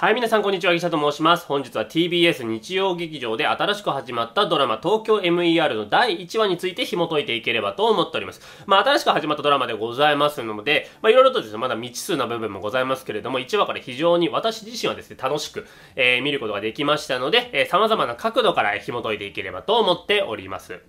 はい、皆さんこんにちは、ギシャと申します。本日は TBS 日曜劇場で新しく始まったドラマ東京 MER の第1話について紐解いていければと思っております。まあ、新しく始まったドラマでございますので、まあ、いろいろとですね、まだ未知数な部分もございますけれども、1話から非常に私自身はですね、楽しく、えー、見ることができましたので、えー、様々な角度から紐解いていければと思っております。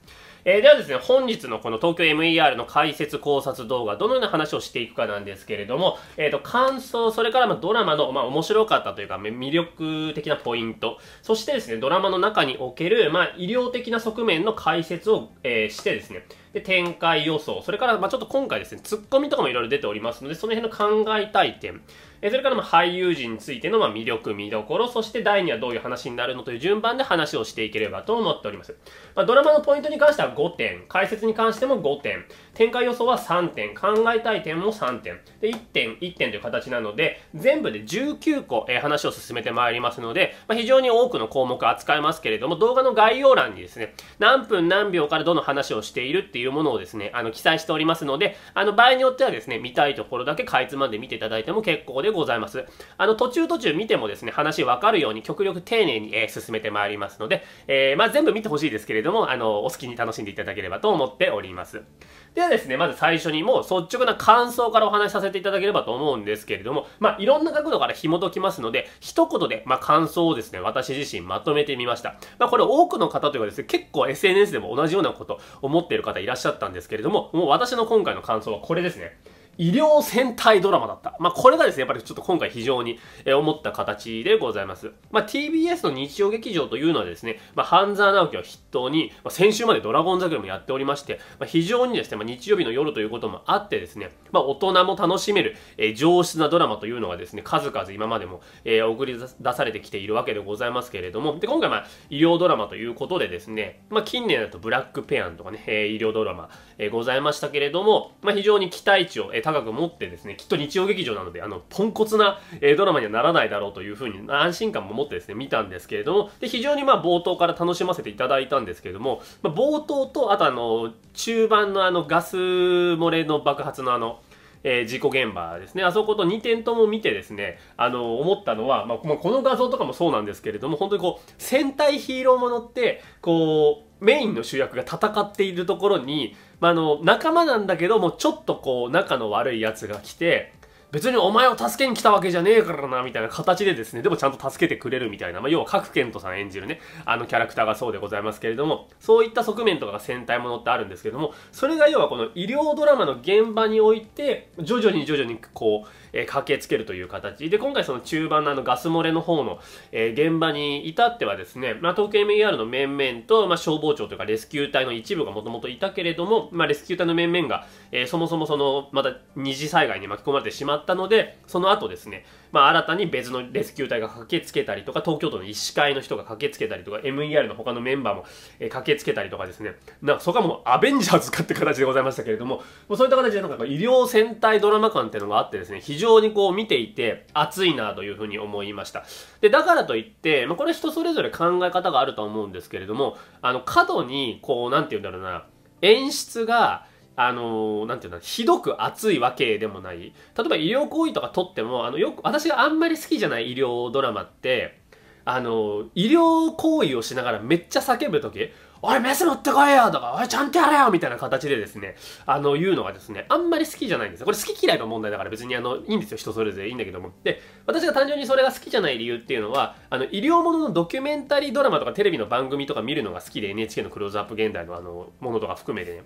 えー、ではですね、本日のこの東京 MER の解説考察動画、どのような話をしていくかなんですけれども、えっ、ー、と、感想、それからまドラマの、まあ、面白かったというか、魅力的なポイント、そしてですね、ドラマの中における、まあ、医療的な側面の解説を、えー、してですね、で、展開予想、それから、まあ、ちょっと今回ですね、ツッコミとかもいろいろ出ておりますので、その辺の考えたい点、えそれからま俳優陣についてのま魅力、見どころ、そして第2話どういう話になるのという順番で話をしていければと思っております。まあ、ドラマのポイントに関しては5点、解説に関しても5点、展開予想は3点、考えたい点も3点、で、1点、1点という形なので、全部で19個、えー、話を進めてまいりますので、まあ、非常に多くの項目扱いますけれども、動画の概要欄にですね、何分何秒からどの話をしているっていうものをですね、あの、記載しておりますので、あの、場合によってはですね、見たいところだけかいつまんで見ていただいても結構でございます。あの、途中途中見てもですね、話わかるように極力丁寧に、えー、進めてまいりますので、えー、まあ、全部見てほしいですけれども、あの、お好きに楽しんでいただければと思っております。でではですね、まず最初にもう率直な感想からお話しさせていただければと思うんですけれども、まあ、いろんな角度から紐解きますので、一言で、まあ、感想をですね、私自身まとめてみました。まあ、これ多くの方というかですね、結構 SNS でも同じようなこと思っている方いらっしゃったんですけれども、もう私の今回の感想はこれですね。医療戦隊ドラマだった。まあ、これがですね、やっぱりちょっと今回非常に、え思った形でございます。まあ、TBS の日曜劇場というのはですね、まあ、半沢直樹を筆頭に、まあ、先週までドラゴン桜もやっておりまして、まあ、非常にですね、まあ、日曜日の夜ということもあってですね、まあ、大人も楽しめる、え上質なドラマというのがですね、数々今までも、え送り出されてきているわけでございますけれども、で、今回まあ、医療ドラマということでですね、まあ、近年だとブラックペアンとかね、え医療ドラマ、えございましたけれども、まあ、非常に期待値を、え高く持ってですね、きっと日曜劇場なので、あの、ポンコツな、えドラマにはならないだろうというふうに安心感も持ってですね、見たんですけれども、で、非常にまあ冒頭から楽しませていただいたんですけれども、まあ、冒頭と、あとあの、中盤のあの、ガス漏れの爆発のあの、えー、事故現場ですね、あそこと2点とも見てですね、あの、思ったのは、まあ、この画像とかもそうなんですけれども、本当にこう、戦隊ヒーローものって、こう、メインの主役が戦っているところに、まあ、あの、仲間なんだけども、ちょっとこう、仲の悪い奴が来て、別にお前を助けに来たわけじゃねえからな、みたいな形でですね、でもちゃんと助けてくれるみたいな、まあ、要は賀来賢人さん演じるね、あのキャラクターがそうでございますけれども、そういった側面とかが戦隊ものってあるんですけども、それが要はこの医療ドラマの現場において、徐々に徐々にこう、えー、駆けつけるという形で今回その中盤のあのガス漏れの方の、えー、現場に至ってはですね、まあ、東京 MER の面々と、まあ、消防庁というかレスキュー隊の一部がもともといたけれども、まあ、レスキュー隊の面々が、えー、そもそもそのまた二次災害に巻き込まれてしまったのでその後ですねまあ、新たに別のレスキュー隊が駆けつけたりとか、東京都の医師会の人が駆けつけたりとか、MER の他のメンバーも、え駆けつけたりとかですね、なんかそこはもうアベンジャーズかって形でございましたけれども、もうそういった形でなんか医療戦隊ドラマ感っていうのがあってですね、非常にこう見ていて熱いなというふうに思いました。で、だからといって、まあ、これ人それぞれ考え方があると思うんですけれども、あの、過度に、こう、なんて言うんだろうな、演出が、あのー、ていうの、ひどく熱いわけでもない。例えば医療行為とかとっても、あの、よく、私があんまり好きじゃない医療ドラマって、あのー、医療行為をしながらめっちゃ叫ぶとき、おい、メス持ってこいよとか、おい、ちゃんとやれよみたいな形でですね、あの、言うのがですね、あんまり好きじゃないんですよ。これ好き嫌いの問題だから別にあの、いいんですよ。人それぞれいいんだけども。で、私が単純にそれが好きじゃない理由っていうのは、あの、医療もののドキュメンタリードラマとかテレビの番組とか見るのが好きで、NHK のクローズアップ現代のあの、ものとか含めてね。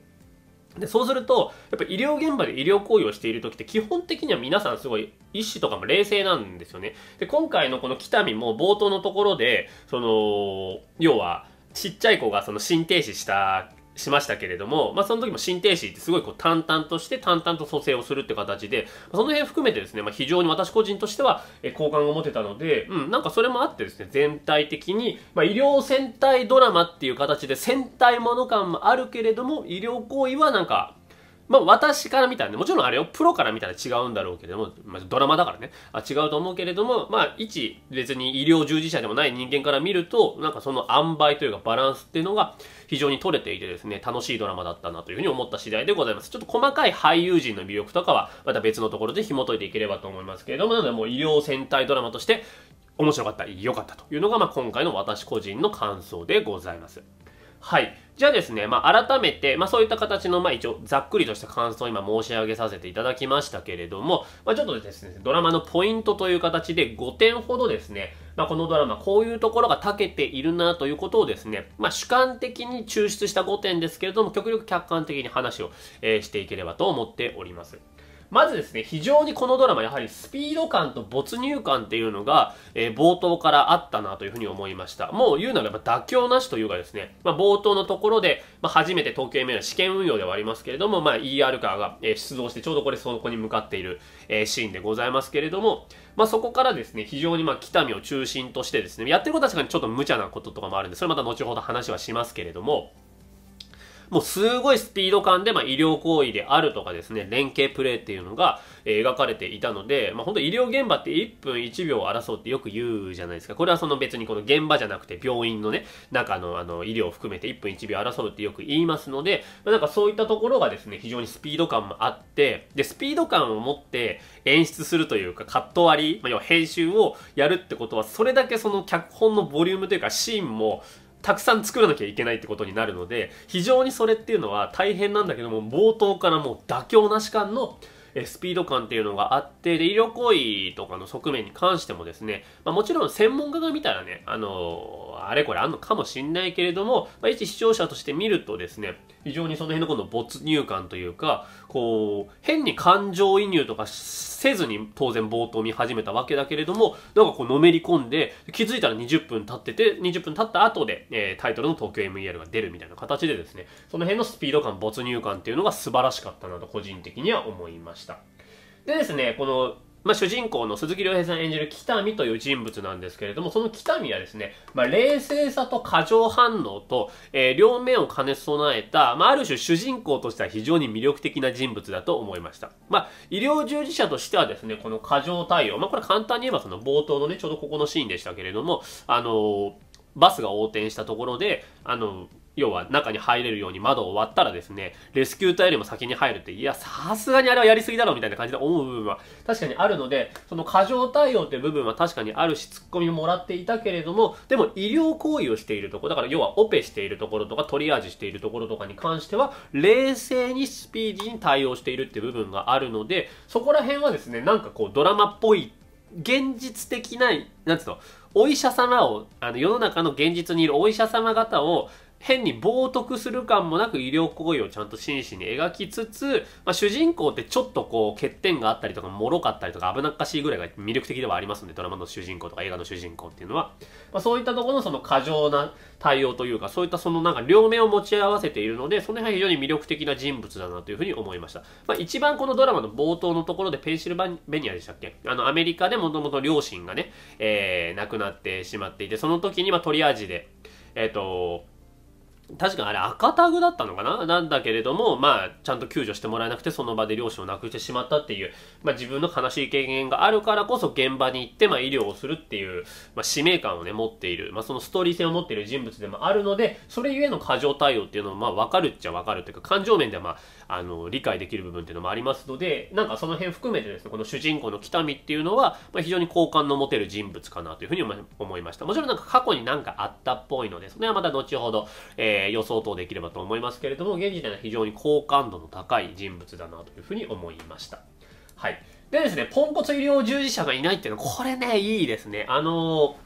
でそうするとやっぱ医療現場で医療行為をしている時って基本的には皆さんすごい医師とかも冷静なんですよねで今回のこの北見も冒頭のところでその要はちっちゃい子がその心停止したしましたけれども、まあ、その時も心停止ってすごいこう淡々として淡々と蘇生をするって形で、その辺含めてですね、まあ、非常に私個人としては、え好感を持てたので、うん、なんかそれもあってですね、全体的に、まあ、医療戦隊ドラマっていう形で戦隊もの感もあるけれども、医療行為はなんかまあ私から見たらね、もちろんあれをプロから見たら違うんだろうけれども、まあ、ドラマだからね、あ違うと思うけれども、まあ一、別に医療従事者でもない人間から見ると、なんかその塩梅というかバランスっていうのが非常に取れていてですね、楽しいドラマだったなというふうに思った次第でございます。ちょっと細かい俳優陣の魅力とかは、また別のところで紐解いていければと思いますけれども、なのでもう医療戦隊ドラマとして面白かった、良かったというのが、まあ今回の私個人の感想でございます。はい。じゃあですね、まあ、改めて、まあ、そういった形の、まあ、一応、ざっくりとした感想を今申し上げさせていただきましたけれども、まあ、ちょっとですね、ドラマのポイントという形で5点ほどですね、まあ、このドラマ、こういうところが長けているなということをですね、まあ、主観的に抽出した5点ですけれども、極力客観的に話を、えー、していければと思っております。まずですね、非常にこのドラマ、やはりスピード感と没入感っていうのが、えー、冒頭からあったなというふうに思いました。もう言うならば妥協なしというかですね、まあ、冒頭のところで、まあ、初めて東京 MA の試験運用ではありますけれども、まあ、ER カーが、え出動して、ちょうどこれそこに向かっている、えー、シーンでございますけれども、まあ、そこからですね、非常にまあ、北見を中心としてですね、やってることは確かにちょっと無茶なこととかもあるんで、それまた後ほど話はしますけれども、もうすごいスピード感で、まあ、医療行為であるとかですね、連携プレーっていうのが、え描かれていたので、まあ、本当医療現場って1分1秒を争うってよく言うじゃないですか。これはその別にこの現場じゃなくて病院のね、中のあの医療を含めて1分1秒争うってよく言いますので、まあ、なんかそういったところがですね、非常にスピード感もあって、で、スピード感を持って演出するというか、カット割り、まあ、要は編集をやるってことは、それだけその脚本のボリュームというかシーンも、たくさん作らなきゃいけないってことになるので非常にそれっていうのは大変なんだけども冒頭からもう妥協なし感のスピード感っていうのがあってで医療行為とかの側面に関してもですね、まあ、もちろん専門家が見たらねあのー、あれこれあんのかもしんないけれども、まあ、一視聴者として見るとですね非常にその辺のこの没入感というか、こう、変に感情移入とかせずに当然冒頭見始めたわけだけれども、なんかこうのめり込んで、気づいたら20分経ってて、20分経った後で、えー、タイトルの東京 MER が出るみたいな形でですね、その辺のスピード感、没入感っていうのが素晴らしかったなと個人的には思いました。でですね、このまあ、主人公の鈴木亮平さん演じる北見という人物なんですけれども、その北見はですね、まあ、冷静さと過剰反応と、えー、両面を兼ね備えた、まあ、ある種主人公としては非常に魅力的な人物だと思いました。まあ、医療従事者としてはですね、この過剰対応、まあ、これ簡単に言えばその冒頭のね、ちょうどここのシーンでしたけれども、あのー、バスが横転したところで、あのー要は中に入れるように窓を割ったらですね、レスキュー隊よりも先に入るって、いや、さすがにあれはやりすぎだろみたいな感じで思う部分は確かにあるので、その過剰対応って部分は確かにあるし、ツッコミもらっていたけれども、でも医療行為をしているところ、だから要はオペしているところとかトリアージしているところとかに関しては、冷静にスピーディーに対応しているって部分があるので、そこら辺はですね、なんかこうドラマっぽい、現実的な、なんつうの、お医者様を、あの世の中の現実にいるお医者様方を変に冒涜する感もなく医療行為をちゃんと真摯に描きつつ、まあ、主人公ってちょっとこう欠点があったりとか脆かったりとか危なっかしいぐらいが魅力的ではありますのでドラマの主人公とか映画の主人公っていうのは、まあ、そういったところのその過剰な対応というかそういったそのなんか両面を持ち合わせているのでその辺は非常に魅力的な人物だなというふうに思いました、まあ、一番このドラマの冒頭のところでペンシルバベニアでしたっけあのアメリカでもともと両親がね、えー、亡くなってしまっていてその時にまトリアージでえっ、ー、と確かあれ赤タグだったのかななんだけれども、まあ、ちゃんと救助してもらえなくて、その場で両親を亡くしてしまったっていう、まあ自分の悲しい経験があるからこそ現場に行って、まあ医療をするっていう、まあ使命感をね、持っている、まあそのストーリー性を持っている人物でもあるので、それゆえの過剰対応っていうのも、まあわかるっちゃわかるというか、感情面ではまあの理解できる部分っていうのもありますのでなんかその辺含めてですねこの主人公の北見っていうのは、まあ、非常に好感の持てる人物かなというふうに思いましたもちろんなんか過去になんかあったっぽいのでそれはまた後ほど、えー、予想等できればと思いますけれども現時点では非常に好感度の高い人物だなというふうに思いましたはいでですねポンコツ医療従事者がいないっていうのはこれねいいですねあの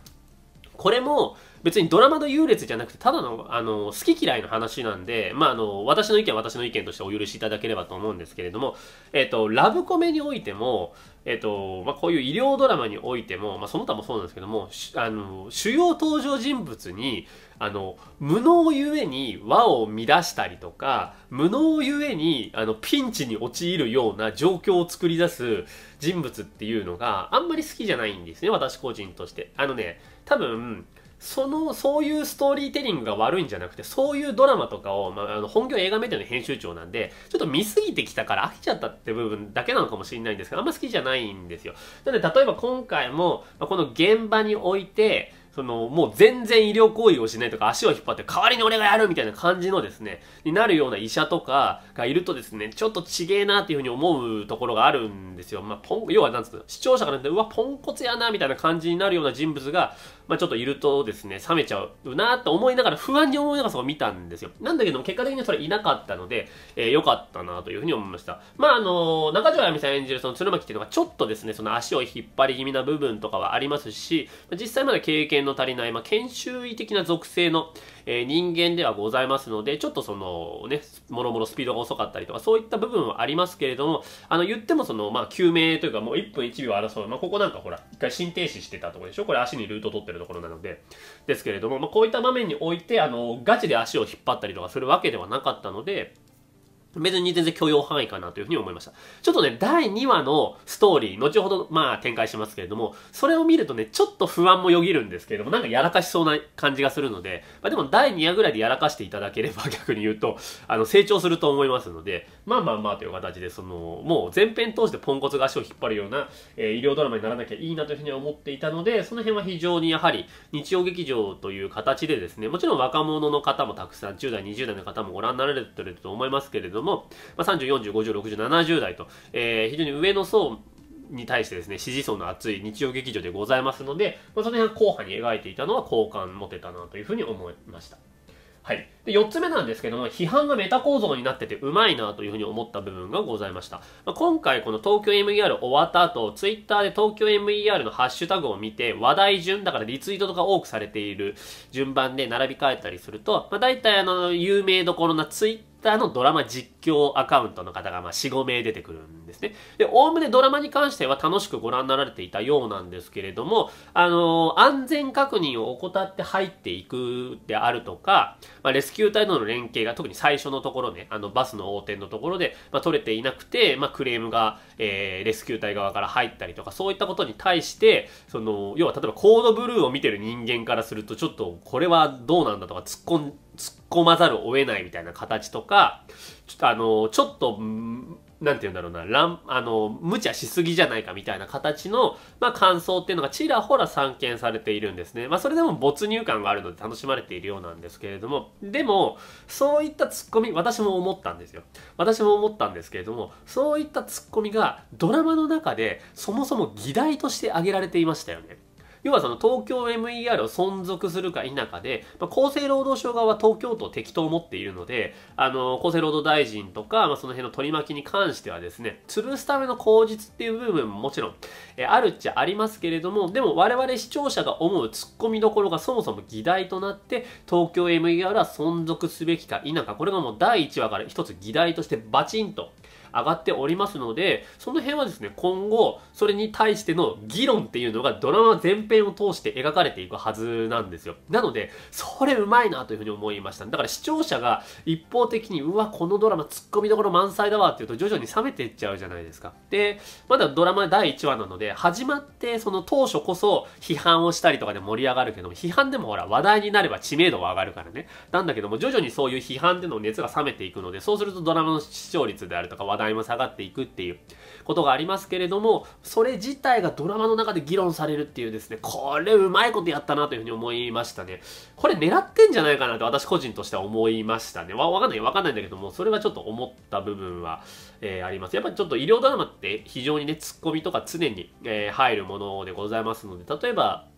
ー、これも別にドラマの優劣じゃなくてただのあの好き嫌いの話なんで、まあ、あの私の意見は私の意見としてお許しいただければと思うんですけれども、えっと、ラブコメにおいても、えっとまあ、こういう医療ドラマにおいても、まあ、その他もそうなんですけどもあの主要登場人物にあの無能ゆえに和を乱したりとか無能ゆえにあのピンチに陥るような状況を作り出す人物っていうのがあんまり好きじゃないんですね私個人として。あのね多分その、そういうストーリーテリングが悪いんじゃなくて、そういうドラマとかを、まあ、あの本業映画メディアの編集長なんで、ちょっと見すぎてきたから飽きちゃったって部分だけなのかもしれないんですけど、あんま好きじゃないんですよ。なので、例えば今回も、まあ、この現場において、その、もう全然医療行為をしないとか、足を引っ張って代わりに俺がやるみたいな感じのですね、になるような医者とかがいるとですね、ちょっとちげえなっていうふうに思うところがあるんですよ。まあ、ポン、要はなんつうの、視聴者から見て、うわ、ポンコツやなみたいな感じになるような人物が、まあ、ちょっといるとですね、冷めちゃうなと思いながら、不安に思いながらそこ見たんですよ。なんだけども、結果的にそれいなかったので、えー、良かったなというふうに思いました。まあ、あのー、中条あみさん演じるその鶴巻っていうのが、ちょっとですね、その足を引っ張り気味な部分とかはありますし、実際まだ経験の足りない、まあ、研修医的な属性の、えー、人間ではございますので、ちょっとその、ね、もろもろスピードが遅かったりとか、そういった部分はありますけれども、あの、言ってもその、まあ、救命というか、もう1分1秒争う。まあ、ここなんかほら、一回心停止してたとこでしょこれ足にルート取ってるるところなので、ですけれども、まあ、こういった場面において、あの、ガチで足を引っ張ったりとかするわけではなかったので、別に全然許容範囲かなというふうに思いました。ちょっとね、第2話のストーリー、後ほどまあ展開しますけれども、それを見るとね、ちょっと不安もよぎるんですけれども、なんかやらかしそうな感じがするので、まあでも第2話ぐらいでやらかしていただければ 逆に言うと、あの成長すると思いますので、まあまあまあという形で、その、もう前編通してポンコツが足を引っ張るような、えー、医療ドラマにならなきゃいいなというふうに思っていたので、その辺は非常にやはり日曜劇場という形でですね、もちろん若者の方もたくさん、10代、20代の方もご覧になられてると思いますけれども、も、まあ、30、40、50、60、70代と、えー、非常に上の層に対してですね、支持層の厚い日曜劇場でございますので、まあ、その辺後半に描いていたのは好感持てたなというふうに思いました。はい。で、4つ目なんですけども、批判がメタ構造になっててうまいなというふうに思った部分がございました。まあ、今回この東京 MER 終わった後、ツイッターで東京 MER のハッシュタグを見て、話題順、だからリツイートとか多くされている順番で並び替えたりすると、まあ、大体あの、有名どころなツイッターのドラマ実況アカウントの方が、まあ、4、5名出てくるんですね。で、おおむねドラマに関しては楽しくご覧になられていたようなんですけれども、あのー、安全確認を怠って入っていくであるとか、まあ、レスキュー隊との連携が特に最初のところね、あの、バスの横転のところで、まあ、取れていなくて、まあ、クレームが、えー、レスキュー隊側から入ったりとか、そういったことに対して、その、要は例えばコードブルーを見てる人間からすると、ちょっとこれはどうなんだとか突っ込ん突っ込まざるを得ないみたいな形とか、ちょっとあの、ちょっと、なんて言うんだろうな、乱、あの、無茶しすぎじゃないかみたいな形の、まあ、感想っていうのがちらほら散見されているんですね。まあ、それでも没入感があるので楽しまれているようなんですけれども、でも、そういったツッコミ、私も思ったんですよ。私も思ったんですけれども、そういったツッコミがドラマの中でそもそも議題として挙げられていましたよね。要はその東京 MER を存続するか否かで、まあ、厚生労働省側は東京都を敵と思っているので、あの、厚生労働大臣とか、まあ、その辺の取り巻きに関してはですね、るすための口実っていう部分ももちろん、えあるっちゃありますけれども、でも我々視聴者が思う突っ込みどころがそもそも議題となって、東京 MER は存続すべきか否か、これがもう第1話から一つ議題としてバチンと上がっておりますので、その辺はですね、今後、それに対しての議論っていうのがドラマ全編を通して描かれていくはずなんですよ。なので、それうまいなというふうに思いました。だから視聴者が一方的に、うわ、このドラマツッコミどころ満載だわっていうと徐々に冷めていっちゃうじゃないですか。で、まだドラマ第1話なので、始まってその当初こそ批判をしたりとかで盛り上がるけども、批判でもほら話題になれば知名度は上がるからね。なんだけども、徐々にそういう批判での熱が冷めていくので、そうするとドラマの視聴率であるとか話題題も下がっていくっていうことがありますけれども、それ自体がドラマの中で議論されるっていうですね、これうまいことやったなというふうに思いましたね。これ狙ってんじゃないかなと私個人としては思いましたね。わ、わかんないわかんないんだけども、それはちょっと思った部分は、えー、あります。やっぱりちょっと医療ドラマって非常にね、ツッコミとか常に、えー、入るものでございますので、例えば、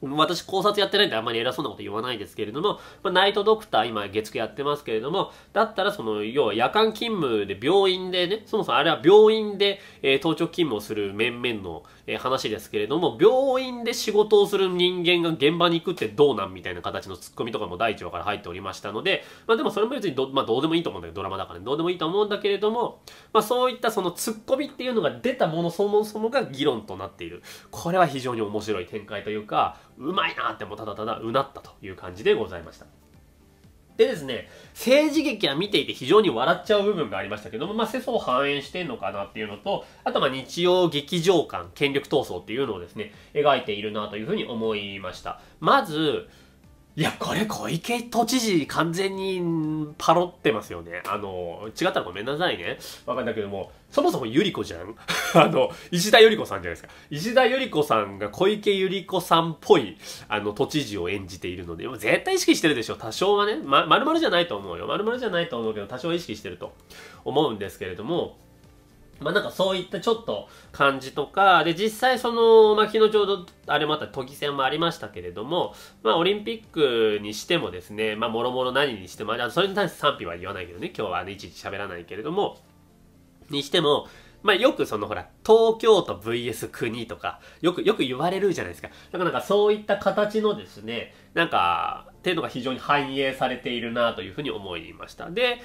私考察やってないんであんまり偉そうなこと言わないですけれども、まあ、ナイトドクター今月9やってますけれども、だったらその、要は夜間勤務で病院でね、そもそもあれは病院で、えー、当直勤務をする面々の、え話ですけれども、病院で仕事をする人間が現場に行くってどうなんみたいな形のツッコミとかも第1話から入っておりましたので、まあでもそれも別にど,、まあ、どうでもいいと思うんだけど、ドラマだからね、どうでもいいと思うんだけれども、まあそういったそのツッコミっていうのが出たものそもそもが議論となっている。これは非常に面白い展開というか、うまいなってもただただうなったという感じでございました。でですね、政治劇は見ていて非常に笑っちゃう部分がありましたけども、まあ、世相を反映してんのかなっていうのと、あとまあ日曜劇場感、権力闘争っていうのをですね、描いているなというふうに思いました。まず、いや、これ小池都知事完全にパロってますよね。あの、違ったらごめんなさいね。わかんないけども、そもそもゆり子じゃん あの、石田ゆり子さんじゃないですか。石田ゆり子さんが小池ゆり子さんっぽい、あの、都知事を演じているので、絶対意識してるでしょ。多少はね。ま、まるじゃないと思うよ。まるじゃないと思うけど、多少意識してると思うんですけれども、まあなんかそういったちょっと感じとか、で実際その、まあ昨日ちょうどあれまた都議選もありましたけれども、まあオリンピックにしてもですね、まあもろもろ何にしても、あそれに対して賛否は言わないけどね、今日はね、いちいち喋らないけれども、にしても、まあよくそのほら、東京都 VS 国とか、よく、よく言われるじゃないですか。だからなんかそういった形のですね、なんか、っていうのが非常に反映されているなというふうに思いました。で、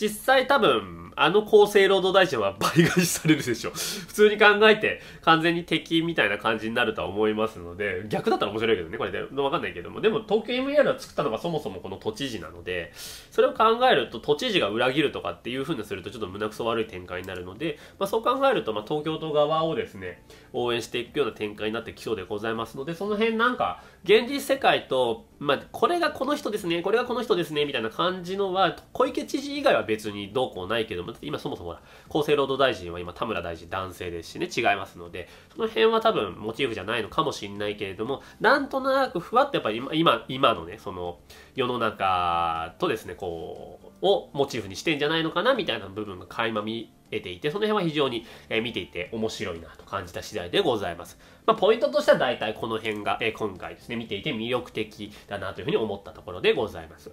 実際多分、あの厚生労働大臣は倍返しされるでしょ。普通に考えて、完全に敵みたいな感じになるとは思いますので、逆だったら面白いけどね、これで、わかんないけども。でも、東京 MER は作ったのがそもそもこの都知事なので、それを考えると、都知事が裏切るとかっていう風にすると、ちょっと胸くそ悪い展開になるので、まあ、そう考えると、まあ、東京都側をですね、応援していくような展開になってきそうでございますので、その辺なんか、現実世界と、まあ、これがこの人ですね、これがこの人ですね、みたいな感じのは、小池知事以外は別にどうこうないけども、今そもそも厚生労働大臣は今田村大臣男性ですしね、違いますので、その辺は多分モチーフじゃないのかもしれないけれども、なんとなくふわっとやっぱり今、今、今のね、その世の中とですね、こう、をモチーフにしてんじゃないのかなみたいな部分が垣間見えていて、その辺は非常に、え見ていて面白いなと感じた次第でございます。まあ、ポイントとしては大体この辺が、え今回ですね、見ていて魅力的だなというふうに思ったところでございます。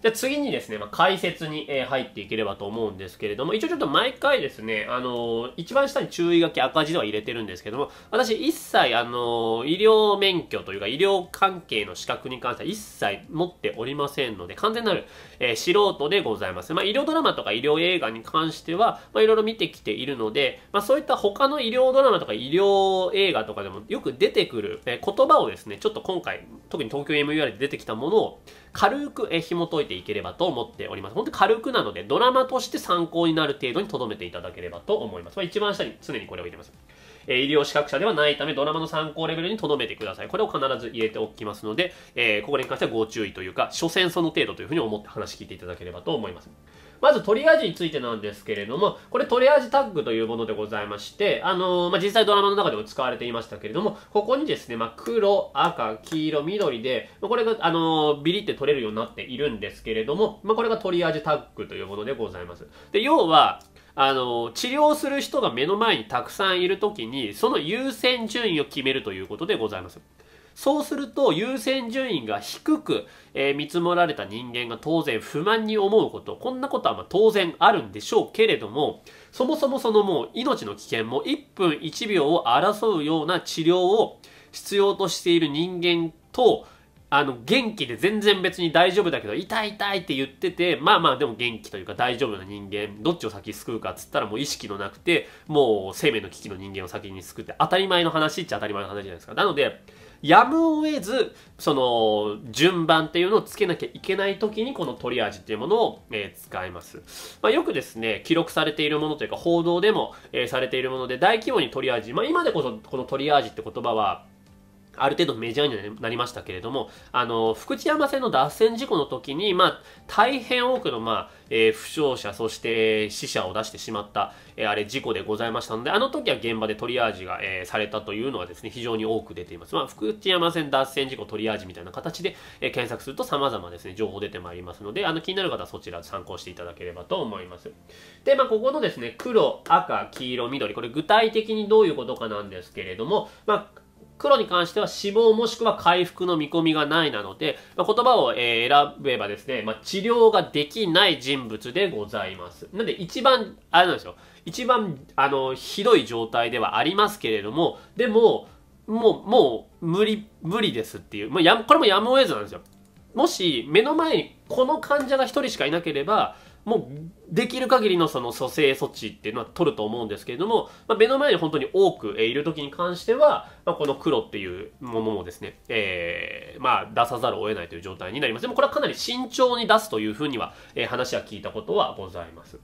じゃ次にですね、まあ、解説に、え入っていければと思うんですけれども、一応ちょっと毎回ですね、あのー、一番下に注意書き赤字では入れてるんですけども、私一切、あのー、医療免許というか医療関係の資格に関しては一切持っておりませんので、完全なる、えー、素人でございます。まあ、医療ドラマとか医療映画に関しては、まあ、いろいろ見てきているので、まあ、そういった他の医療ドラマとか医療映画とかでもよく出てくる、えー、言葉をですね、ちょっと今回、特に東京 MUR で出てきたものを軽く、えー、紐解いていければと思っております。本当に軽くなので、ドラマとして参考になる程度に留めていただければと思います。まあ、一番下に常にこれを入れます。え医療資格者ではないためドラマの参考レベルに留めてください。これを必ず入れておきますので、えー、ここに関してはご注意というか、所詮その程度というふうに思って話聞いていただければと思います。まずトリアージについてなんですけれども、これトリアージタッグというものでございまして、あのー、まあ、実際ドラマの中でも使われていましたけれども、ここにですね、まあ、黒、赤、黄色、緑で、まこれが、あのー、ビリって取れるようになっているんですけれども、まあ、これがトリアージタッグというものでございます。で、要は、あの、治療する人が目の前にたくさんいる時に、その優先順位を決めるということでございます。そうすると優先順位が低く、えー、見積もられた人間が当然不満に思うこと、こんなことはま当然あるんでしょうけれども、そもそもそのもう命の危険も1分1秒を争うような治療を必要としている人間と、あの元気で全然別に大丈夫だけど痛い痛いって言っててまあまあでも元気というか大丈夫な人間どっちを先救うかっつったらもう意識のなくてもう生命の危機の人間を先に救って当たり前の話っちゃ当たり前の話じゃないですかなのでやむを得ずその順番っていうのをつけなきゃいけない時にこのトリアージっていうものを、えー、使います、まあ、よくですね記録されているものというか報道でも、えー、されているもので大規模にトリアージ、まあ、今でこそこのトリアージって言葉はある程度メジャーになりましたけれども、あの、福知山線の脱線事故の時に、まあ、大変多くの、まあ、えー、負傷者、そして、えー、死者を出してしまった、えー、あれ、事故でございましたので、あの時は現場でトリアージが、えされたというのはですね、非常に多く出ています。まあ、福知山線脱線事故トリアージみたいな形で、え検索すると様々ですね、情報出てまいりますので、あの、気になる方はそちら参考していただければと思います。で、まあ、ここのですね、黒、赤、黄色、緑、これ具体的にどういうことかなんですけれども、まあ、黒に関しては死亡もしくは回復の見込みがないなので、まあ、言葉を、え選べばですね、まあ、治療ができない人物でございます。なんで一番、あれなんですよ。一番、あの、ひどい状態ではありますけれども、でも、もう、もう、無理、無理ですっていう。まあ、や、これもやむを得ずなんですよ。もし、目の前にこの患者が1人しかいなければ、もうできる限りのその蘇生措置っていうのは取ると思うんですけれども、まあ、目の前に本当に多く、えいる時に関しては、まあ、この黒っていうものもですね、えー、まあ出さざるを得ないという状態になります。でもこれはかなり慎重に出すというふうには、えー、話は聞いたことはございます。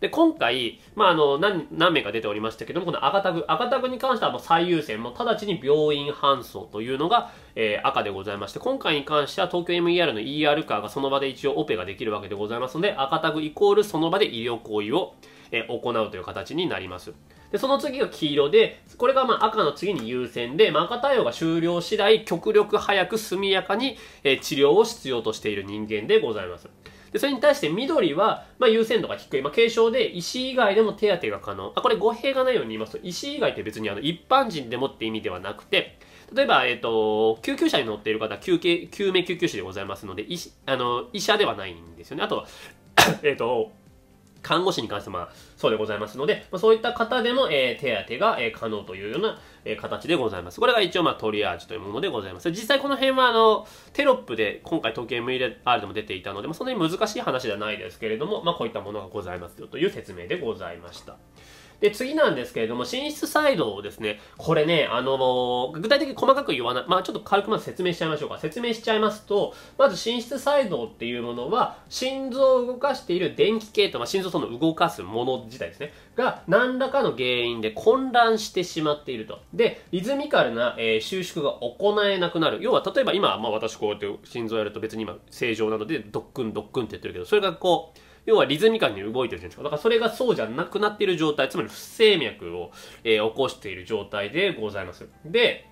で、今回、まあ、あの、何、何名か出ておりましたけども、この赤タグ、赤タグに関してはもう最優先、も直ちに病院搬送というのが、えー、赤でございまして、今回に関しては東京 MER の ER カーがその場で一応オペができるわけでございますので、赤タグイコールその場で医療行為を、えー、行うという形になります。で、その次が黄色で、これがまあ赤の次に優先で、まあ、赤対応が終了次第、極力早く速やかに、えー、治療を必要としている人間でございます。で、それに対して緑は、まあ、優先度が低い。まあ、軽症で石以外でも手当てが可能。あ、これ語弊がないように言いますと、石以外って別にあの、一般人でもって意味ではなくて、例えば、えっ、ー、と、救急車に乗っている方、救急、救命救急士でございますので、医あの医者ではないんですよね。あと、えっ、ー、と、看護師に関しても、そうでございますので、まあ、そういった方でも、えー、手当が、えー、可能というような、え形でございます。これが一応、まあ、トリアージというものでございます。実際この辺は、あの、テロップで、今回時計 MR でも出ていたので、まあ、そんなに難しい話ではないですけれども、まあ、こういったものがございますよという説明でございました。で、次なんですけれども、寝室サイドをですね、これね、あの具体的に細かく言わない、まあちょっと軽くまず説明しちゃいましょうか。説明しちゃいますと、まず寝室サイドっていうものは、心臓を動かしている電気系統、まあ、心臓その動かすもの自体ですね、が何らかの原因で混乱してしまっていると。で、リズミカルな、えー、収縮が行えなくなる。要は、例えば今、まあ私こうやって心臓やると別に今正常なので、ドックンドックンって言ってるけど、それがこう、要はリズミカルに動いてるじゃないですか。だからそれがそうじゃなくなっている状態、つまり不整脈を、えー、起こしている状態でございます。で、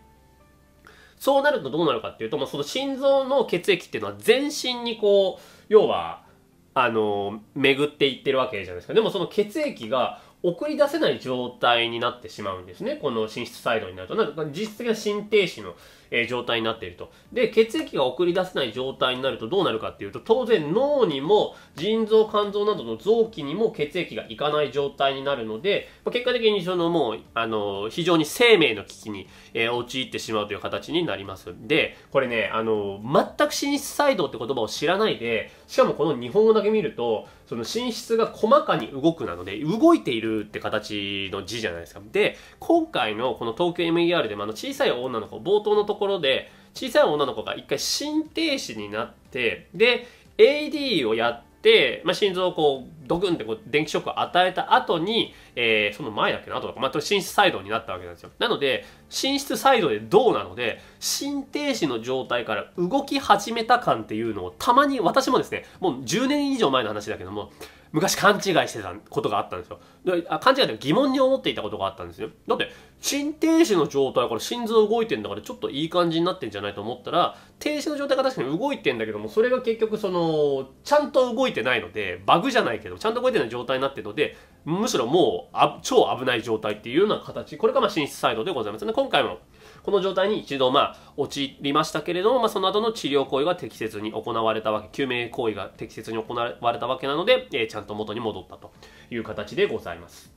そうなるとどうなるかっていうと、まあ、その心臓の血液っていうのは全身にこう、要は、あのー、巡っていってるわけじゃないですか。でもその血液が送り出せない状態になってしまうんですね。この心室細動になると。なんか実質的な心停止のえー、状態になっていると。で、血液が送り出せない状態になるとどうなるかっていうと、当然脳にも腎臓、肝臓などの臓器にも血液がいかない状態になるので、まあ、結果的にそのもう、あの、非常に生命の危機に、えー、陥ってしまうという形になります。で、これね、あの、全く心室細動って言葉を知らないで、しかもこの日本語だけ見ると、その寝室が細かに動くなので、動いているって形の字じゃないですか。で、今回のこの東京 MER でもあの小さい女の子、冒頭のとところで、小さい女の子が一回心停止になって、で、AD をやって、まあ、心臓をこう、ドグンってこう電気ショックを与えた後に、えー、その前だっけな、後とか、まあ、心室サイドになったわけなんですよ。なので、心室サイドでどうなので、心停止の状態から動き始めた感っていうのを、たまに私もですね、もう10年以上前の話だけども、昔勘違いしてたことがあったんですよ。であ勘違いで疑問に思っていたことがあったんですよ。だって、心停止の状態から心臓動いてんだからちょっといい感じになってんじゃないと思ったら、停止の状態が確かに動いてんだけども、それが結局その、ちゃんと動いてないので、バグじゃないけど、ちゃんと動いてない状態になってるので、むしろもうあ、超危ない状態っていうような形。これがまあ寝室サイドでございますね。今回もこの状態に一度、まあ、陥りましたけれども、まあ、その後の治療行為が適切に行われたわけ、救命行為が適切に行われたわけなので、えー、ちゃんと元に戻ったという形でございます。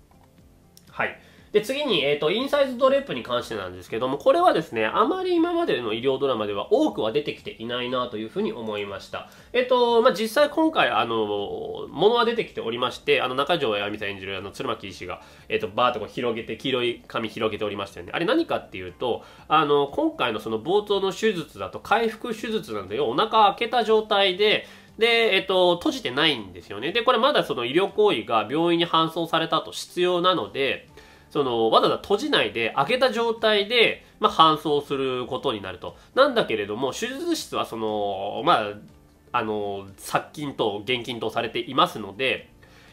はい。で、次に、えっ、ー、と、インサイズドレープに関してなんですけども、これはですね、あまり今までの医療ドラマでは多くは出てきていないなというふうに思いました。えっ、ー、と、まあ、実際今回、あの、ものは出てきておりまして、あの、中条あやみさん演じる、あの、鶴巻医師が、えっ、ー、と、バーとこう広げて、黄色い紙広げておりましたよね。あれ何かっていうと、あの、今回のその冒頭の手術だと、回復手術なんだよ。お腹開けた状態で、で、えっと、閉じてないんですよね。で、これまだその医療行為が病院に搬送された後必要なので、その、わざわざ閉じないで、開けた状態で、まあ、搬送することになると。なんだけれども、手術室はその、まあ、あの、殺菌と厳禁とされていますので、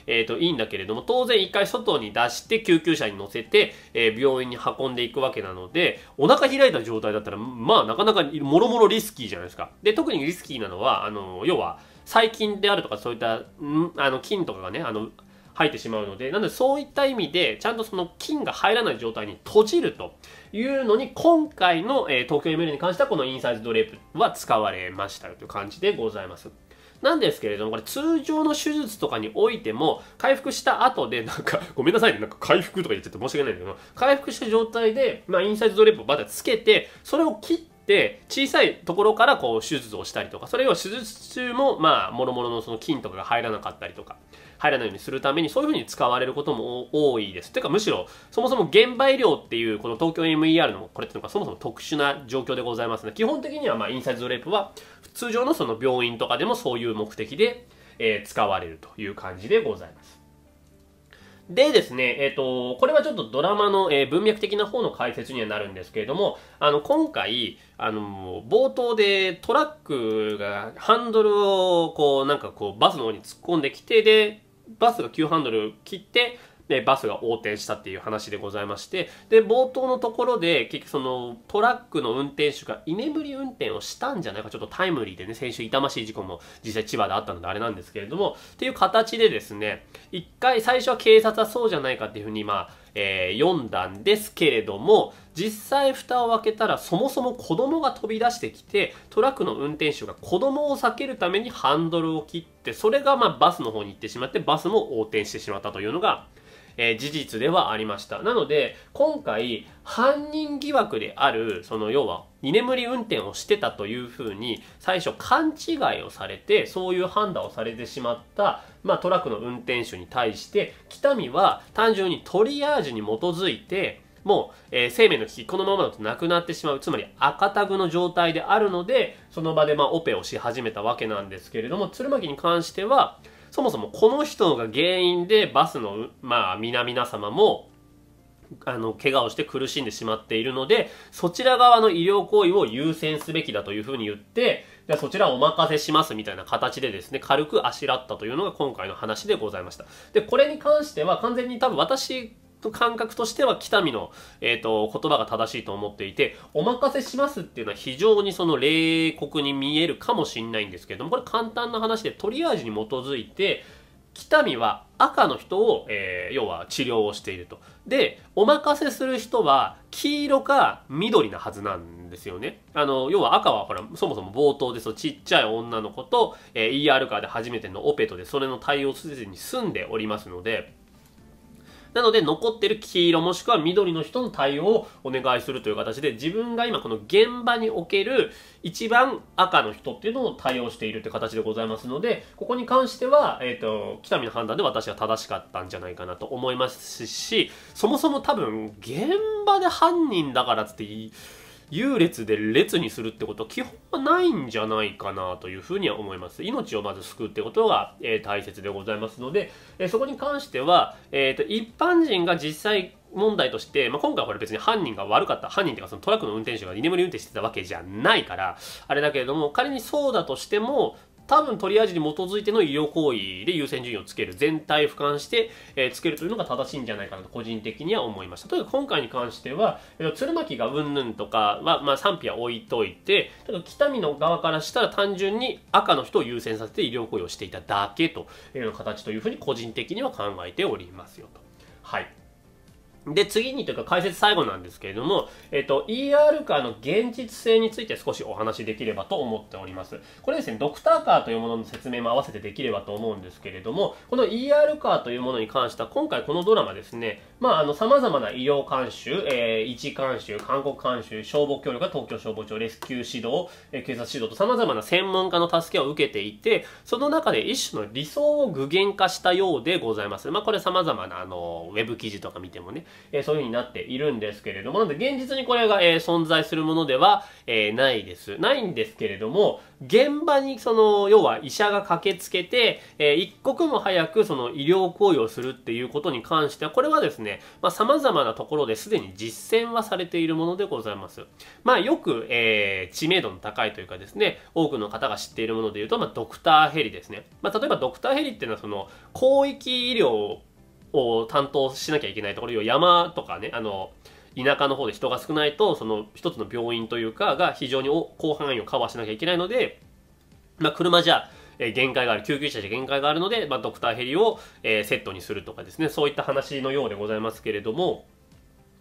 えっ、ー、と、いいんだけれども、当然一回外に出して救急車に乗せて、えー、病院に運んでいくわけなので、お腹開いた状態だったら、まあ、なかなかもろもろリスキーじゃないですか。で、特にリスキーなのは、あの、要は、細菌であるとかそういった、んあの、菌とかがね、あの、入ってしまうので、なのでそういった意味で、ちゃんとその菌が入らない状態に閉じるというのに、今回の、え東京 ML に関してはこのインサイズドレープは使われましたという感じでございます。なんですけれども、これ通常の手術とかにおいても、回復した後で、なんか、ごめんなさいね、なんか回復とか言っちゃって申し訳ないんだけど、回復した状態で、まあ、インサイズドレープをまだつけて、それを切って、小さいところからこう手術をしたりとか、それを手術中も、まあ、もろもろのその菌とかが入らなかったりとか、入らないようにするためにそういうふうに使われることも多いです。ていうかむしろそもそも現場医療っていうこの東京 MER のこれっていうのがそもそも特殊な状況でございますの、ね、で基本的にはまあインサイズドレープは通常のその病院とかでもそういう目的で、えー、使われるという感じでございます。でですね、えっ、ー、と、これはちょっとドラマの、えー、文脈的な方の解説にはなるんですけれども、あの、今回、あの、冒頭でトラックがハンドルを、こう、なんかこう、バスの方に突っ込んできて、で、バスが急ハンドル切ってでバスが横転したっていう話でございましてで冒頭のところで結局そのトラックの運転手が居眠り運転をしたんじゃないかちょっとタイムリーでね先週痛ましい事故も実際千葉であったのであれなんですけれどもっていう形でですね一回最初は警察はそうじゃないかっていうふうにまあ、えー、読んだんですけれども実際蓋を開けたらそもそも子供が飛び出してきてトラックの運転手が子供を避けるためにハンドルを切ってそれがまバスの方に行ってしまってバスも横転してしまったというのが、えー、事実ではありましたなので今回犯人疑惑であるその要は居眠り運転をしてたというふうに最初勘違いをされてそういう判断をされてしまった、まあ、トラックの運転手に対して北見は単純にトリアージに基づいてもう、えー、生命の危機、このままだとなくなってしまう、つまり赤タグの状態であるので、その場でまあオペをし始めたわけなんですけれども、鶴巻に関しては、そもそもこの人が原因でバスの、まあ、皆々様も、あの、怪我をして苦しんでしまっているので、そちら側の医療行為を優先すべきだというふうに言って、じゃあそちらをお任せしますみたいな形でですね、軽くあしらったというのが今回の話でございました。で、これに関しては完全に多分私の感覚としては北見の、えーと、言葉が正しいと思っていてお任せしますっていうのは非常にその冷酷に見えるかもしれないんですけどもこれ簡単な話でトリアージに基づいて北見は赤の人を、えー、要は治療をしていると。で、お任せする人は黄色か緑なはずなんですよね。あの、要は赤はほら、そもそも冒頭でそう、ちっちゃい女の子と、えー、ER カーで初めてのオペとでそれの対応せずに済んでおりますので、なので残ってる黄色もしくは緑の人の対応をお願いするという形で自分が今この現場における一番赤の人っていうのを対応しているという形でございますのでここに関しては、えーと、北見の判断で私は正しかったんじゃないかなと思いますしそもそも多分現場で犯人だからっつっていい。優劣で列にするってことは基本はないんじゃないかなというふうには思います。命をまず救うってことが、えー、大切でございますので、えー、そこに関しては、えーと、一般人が実際問題として、まあ、今回はこれ別に犯人が悪かった、犯人というかそのトラックの運転手が居眠り運転してたわけじゃないから、あれだけれども、仮にそうだとしても、多分トリアージに基づいての医療行為で優先順位をつける全体俯瞰して、えー、つけるというのが正しいんじゃないかなと個人的には思いました例えば今回に関しては、えー、鶴巻がうんぬんとかは、まあ、賛否は置いといてただ北見の側からしたら単純に赤の人を優先させて医療行為をしていただけという形というふうに個人的には考えておりますよと。はいで、次にというか解説最後なんですけれども、えっと、ER カーの現実性について少しお話しできればと思っております。これですね、ドクターカーというものの説明も合わせてできればと思うんですけれども、この ER カーというものに関しては、今回このドラマですね、まあ、あの、様々な医療監修、えー、位置監修、韓国監修、消防協力が東京消防庁、レスキュー指導、えー、警察指導と様々な専門家の助けを受けていて、その中で一種の理想を具現化したようでございます。まあ、これ様々な、あの、ウェブ記事とか見てもね、えー、そういう風になっているんですけれども、なので現実にこれが、えー、存在するものでは、えー、ないです。ないんですけれども、現場にその要は医者が駆けつけて、えー、一刻も早くその医療行為をするっていうことに関してはこれはですね、まあ、様々なところですでに実践はされているものでございます。まあよく、えー、知名度の高いというかですね、多くの方が知っているものでいうと、まあ、ドクターヘリですね。まあ、例えばドクターヘリっていうのはその広域医療を担当しなきゃいけないところ、山とかね、あの、田舎の方で人が少ないとその一つの病院というかが非常に広範囲をカバーしなきゃいけないので、まあ、車じゃえ限界がある、救急車じゃ限界があるので、まあ、ドクターヘリを、えー、セットにするとかですね、そういった話のようでございますけれども、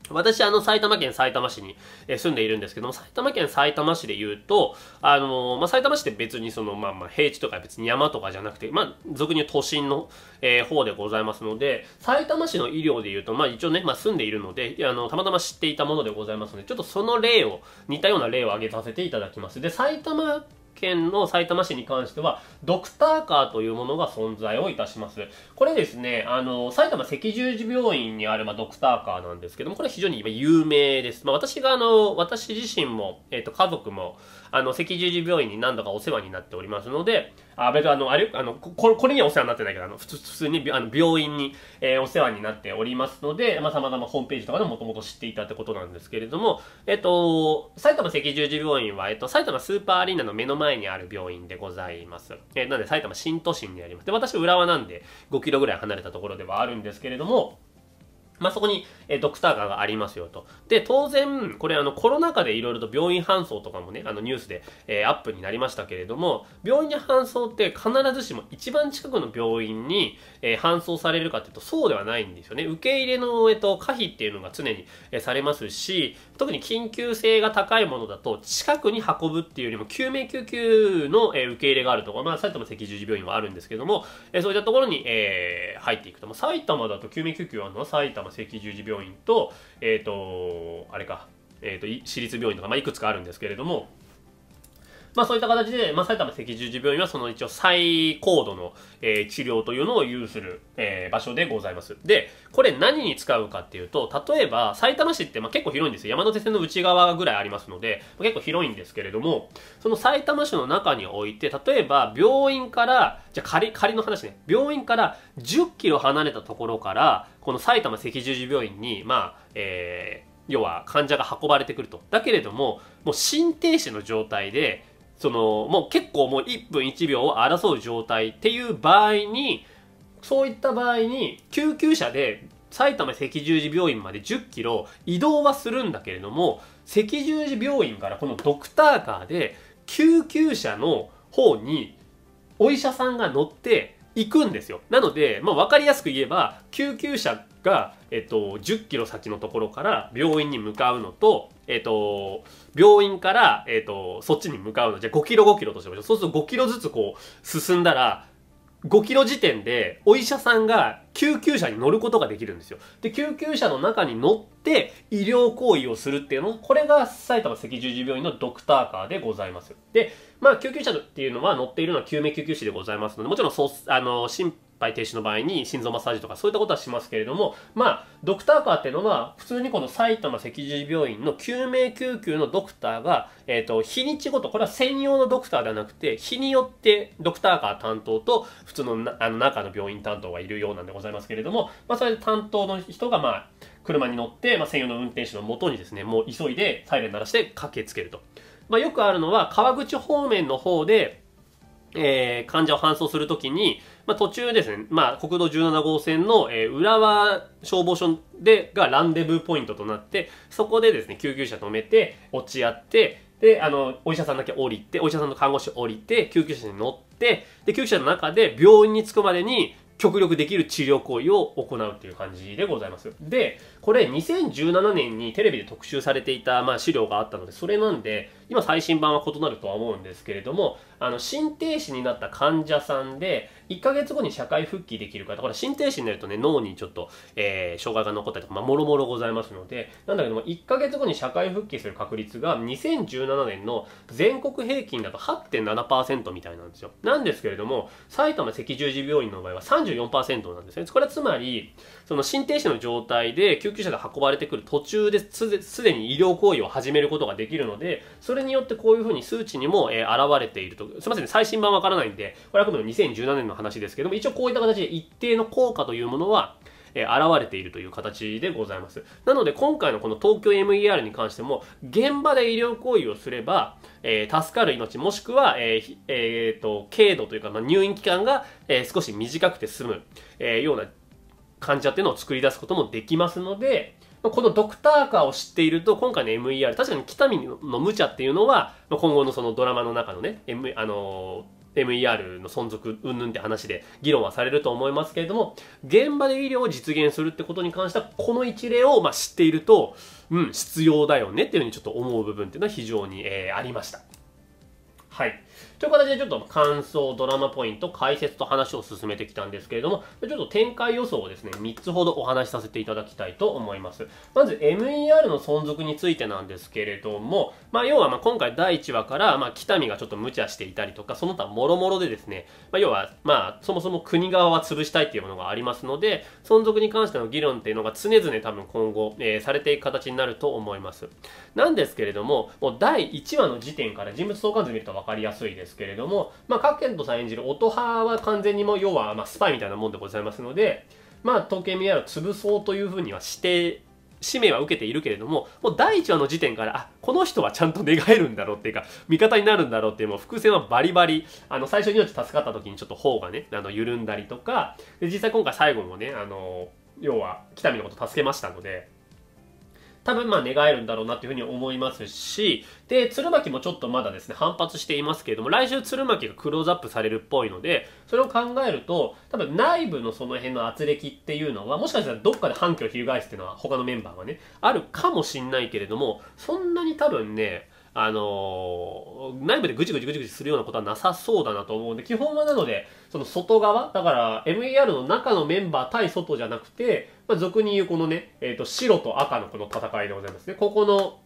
私、あの、埼玉県埼玉市に住んでいるんですけども、埼玉県埼玉市で言うと、あの、まあ、埼玉市って別にその、まあ、まあ、平地とか別に山とかじゃなくて、まあ、俗に言う都心の、えー、方でございますので、埼玉市の医療で言うと、まあ、一応ね、まあ、住んでいるので、あの、たまたま知っていたものでございますので、ちょっとその例を、似たような例を挙げさせていただきます。で、埼玉県の埼玉市に関しては、ドクターカーというものが存在をいたします。これですね、あの、埼玉赤十字病院にある、まドクターカーなんですけども、これ非常に有名です。まあ、私が、あの、私自身も、えっ、ー、と、家族も、あの、赤十字病院に何度かお世話になっておりますので、あ、別あの、あれ、あの、ここれにはお世話になってないけど、あの、普通普通にあの病院に、えー、お世話になっておりますので、まあ、様々ホームページとかでもともと知っていたってことなんですけれども、えっと、埼玉赤十字病院は、えっと、埼玉スーパーアリーナの目の前にある病院でございます。えー、なんで埼玉新都心にあります。で、私、浦和なんで、5キロぐらい離れたところではあるんですけれども、まあ、そこに、えドクターカーがありますよと。で、当然、これあの、コロナ禍でいろいろと病院搬送とかもね、あの、ニュースで、えアップになりましたけれども、病院に搬送って必ずしも一番近くの病院に、え搬送されるかっていうと、そうではないんですよね。受け入れの、えっと、可否っていうのが常に、えされますし、特に緊急性が高いものだと、近くに運ぶっていうよりも、救命救急の、え受け入れがあるとか、まあ、埼玉赤十字病院はあるんですけども、えそういったところに、え入っていくと。埼玉だと救命救急あるのは埼玉まあ、赤十字病院と,、えーと、あれか、えーと、と私立病院とか、まあ、いくつかあるんですけれどもまあそういった形で、まあ埼玉赤十字病院はその一応最高度の、えー、治療というのを有する、えー、場所でございます。で、これ何に使うかっていうと、例えば埼玉市ってまあ結構広いんですよ。山手線の内側ぐらいありますので、まあ、結構広いんですけれども、その埼玉市の中において、例えば病院から、じゃあ仮、仮の話ね、病院から10キロ離れたところから、この埼玉赤十字病院に、まあ、えー、要は患者が運ばれてくると。だけれども、もう心停止の状態で、その、もう結構もう1分1秒を争う状態っていう場合に、そういった場合に、救急車で埼玉赤十字病院まで10キロ移動はするんだけれども、赤十字病院からこのドクターカーで救急車の方にお医者さんが乗って行くんですよ。なので、まあ、分かりやすく言えば、救急車が、えっと、10キロ先のところから病院に向かうのと、えっ、ー、と、病院から、えっ、ー、と、そっちに向かうの。じゃあ5キロ5キロとしましょう。そうすると5キロずつこう、進んだら、5キロ時点でお医者さんが救急車に乗ることができるんですよ。で、救急車の中に乗って医療行為をするっていうの、これが埼玉赤十字病院のドクターカーでございます。で、まあ救急車っていうのは乗っているのは救命救急士でございますので、もちろんそう、あの、心肺停止の場合に心臓マッサージとかそういったことはしますけれども、まあ、ドクターカーっていうのは、普通にこの埼玉赤十字病院の救命救急のドクターが、えっ、ー、と、日にちごと、これは専用のドクターではなくて、日によってドクターカー担当と、普通のあの中の病院担当がいるようなんでございますけれども、まあ、それで担当の人が、まあ、車に乗って、まあ、専用の運転手のもとにですね、もう急いでサイレン鳴らして駆けつけると。まあ、よくあるのは、川口方面の方で、えー、患者を搬送するときに、まあ、途中ですね、まあ、国道17号線の、えー、浦和消防署で、がランデブーポイントとなって、そこでですね、救急車止めて、落ち合って、で、あの、お医者さんだけ降りて、お医者さんと看護師降りて、救急車に乗って、で、救急車の中で病院に着くまでに、極力できる治療行為を行うっていう感じでございます。で、これ2017年にテレビで特集されていた、まあ、資料があったので、それなんで、今最新版は異なるとは思うんですけれども、あの、心停止になった患者さんで、1ヶ月後に社会復帰できる方、これ心停止になるとね、脳にちょっと、えー、障害が残ったりとか、まあ、もろもろございますので、なんだけども、1ヶ月後に社会復帰する確率が2017年の全国平均だと8.7%みたいなんですよ。なんですけれども、埼玉赤十字病院の場合は34%なんですね。これはつまり、その心停止の状態で救急車が運ばれてくる途中ですでに医療行為を始めることができるので、それによってこういうふうに数値にも、えー、現れていると。すみません、ね、最新版わからないんで、これはこの2017年の話ですけども、一応こういった形で一定の効果というものは、え現れているという形でございます。なので今回のこの東京 MER に関しても現場で医療行為をすれば、えー、助かる命もしくは、えー、えー、と軽度というか、まあ、入院期間が、え少し短くて済む、えような患者っていうのを作り出すこともできますので、このドクターカーを知っていると、今回の MER、確かに北見の無茶っていうのは、今後のそのドラマの中のね、M、あの MER の存続云々って話で議論はされると思いますけれども、現場で医療を実現するってことに関しては、この一例をま知っていると、うん、必要だよねっていうふうにちょっと思う部分っていうのは非常に、えー、ありました。はい。という形でちょっと感想、ドラマポイント、解説と話を進めてきたんですけれども、ちょっと展開予想をですね、3つほどお話しさせていただきたいと思います。まず MER の存続についてなんですけれども、まあ、要はま今回第1話から、まあ、北見がちょっと無茶していたりとか、その他もろもろでですね、まあ、要は、まあ、そもそも国側は潰したいっていうものがありますので、存続に関しての議論っていうのが常々多分今後、えー、されていく形になると思います。なんですけれども、もう第1話の時点から人物相関図見ると分かりやすいです。ですけれども、まあ、カケントさん演じる音派は完全にも要はまスパイみたいなもんでございますので、まあ、時計見合いを潰そうというふうにはして使命は受けているけれども、もう第1話の時点から、あ、この人はちゃんと寝返るんだろうっていうか、味方になるんだろうっていう、もう伏線はバリバリ、あの、最初命助かった時にちょっと頬がね、あの、緩んだりとか、で、実際今回最後もね、あの、要は、北見のこと助けましたので、多分まあ願えるんだろうなっていうふうに思いますし、で、鶴巻もちょっとまだですね、反発していますけれども、来週鶴巻がクローズアップされるっぽいので、それを考えると、多分内部のその辺の圧力っていうのは、もしかしたらどっかで反響を翻すっていうのは他のメンバーがね、あるかもしんないけれども、そんなに多分ね、あのー、内部でぐちぐちぐちぐちするようなことはなさそうだなと思うんで、基本はなので、その外側、だから MER の中のメンバー対外じゃなくて、まあ、俗に言うこのね、えっ、ー、と、白と赤のこの戦いでございますね。ここの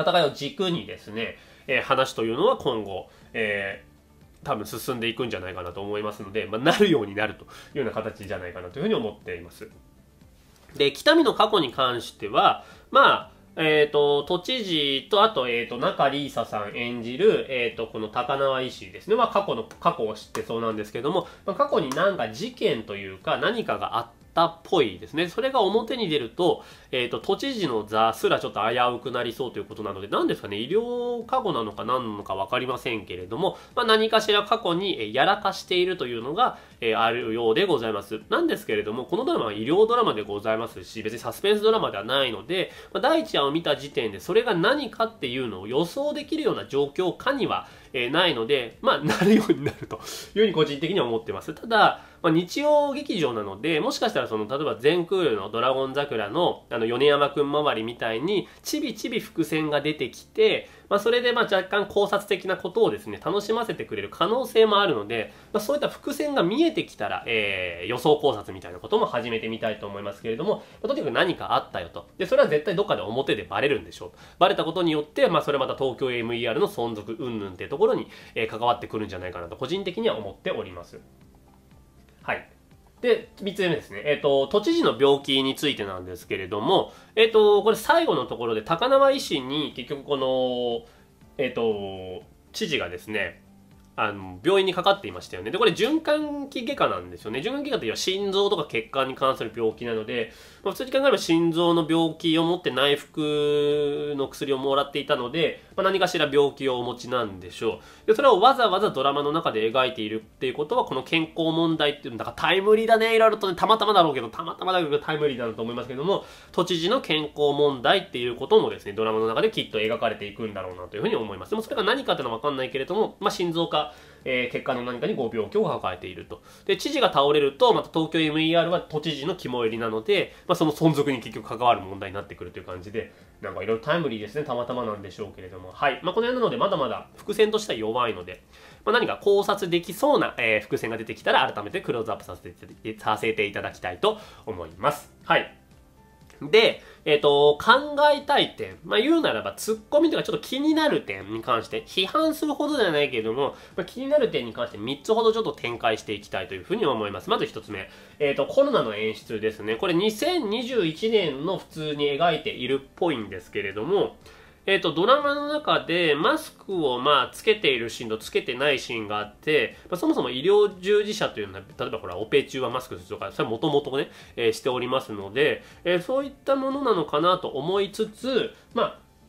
戦いを軸にですね、えー、話というのは今後、えー、多分進んでいくんじゃないかなと思いますので、まあ、なるようになるというような形じゃないかなというふうに思っています。で、北見の過去に関しては、まあ、えっ、ー、と、都知事と、あと、えっ、ー、と、中里依紗さん演じる、えっ、ー、と、この高輪医師ですね。まあ、過去の、過去を知ってそうなんですけども、まあ、過去になんか事件というか、何かがあったっぽいですね。それが表に出ると、えっ、と、都知事の座すらちょっと危うくなりそうということなので、何ですかね、医療過去なのか何なのか分かりませんけれども、まあ、何かしら過去にやらかしているというのが、えー、あるようでございます。なんですけれども、このドラマは医療ドラマでございますし、別にサスペンスドラマではないので、まあ、第一話を見た時点でそれが何かっていうのを予想できるような状況下には、えー、ないので、まあ、なるようになるというふうに個人的には思ってます。ただ、まあ、日曜劇場なので、もしかしたらその、例えば全クールのドラゴン桜の、あの、米山くん周りみたいに、ちびちび伏線が出てきて、まあ、それでまあ若干考察的なことをですね、楽しませてくれる可能性もあるので、まあ、そういった伏線が見えてきたら、えー、予想考察みたいなことも始めてみたいと思いますけれども、まあ、とにかく何かあったよと。で、それは絶対どっかで表でバレるんでしょう。バレたことによって、まあ、それまた東京 MER の存続云々っていうところに、えー、関わってくるんじゃないかなと、個人的には思っております。で、3つ目ですね。えっ、ー、と、都知事の病気についてなんですけれども、えっ、ー、と、これ最後のところで、高輪医師に結局この、えっ、ー、と、知事がですね、あの、病院にかかっていましたよね。で、これ循環器外科なんですよね。循環器外科って要は心臓とか血管に関する病気なので、まあ、普通に考えれば心臓の病気を持って内服の薬をもらっていたので、まあ、何かしら病気をお持ちなんでしょうでそれをわざわざドラマの中で描いているっていうことはこの健康問題っていうんだからタイムリーだねいろいろとねたまたまだろうけどたまたまだけどタイムリーだと思いますけども都知事の健康問題っていうこともですねドラマの中できっと描かれていくんだろうなというふうに思いますでもそれが何かっていうのはわかんないけれども、まあ、心臓科えー、血管の何かにご病気を抱えていると。で、知事が倒れると、また東京 MER は都知事の肝入りなので、まあ、その存続に結局関わる問題になってくるという感じで、なんかいろいろタイムリーですね。たまたまなんでしょうけれども。はい。まあ、この辺なので、まだまだ伏線としては弱いので、まあ、何か考察できそうな、えー、伏線が出てきたら、改めてクローズアップさせてさせていただきたいと思います。はい。で、えっ、ー、と、考えたい点。まあ、言うならば、ツッコミとかちょっと気になる点に関して、批判するほどではないけれども、まあ、気になる点に関して3つほどちょっと展開していきたいというふうに思います。まず1つ目。えっ、ー、と、コロナの演出ですね。これ2021年の普通に描いているっぽいんですけれども、えっ、ー、と、ドラマの中でマスクを、まあ、つけているシーンとつけてないシーンがあって、まあ、そもそも医療従事者というのは、例えばほら、オペ中はマスクするとか、それもともとね、えー、しておりますので、えー、そういったものなのかなと思いつつ、ま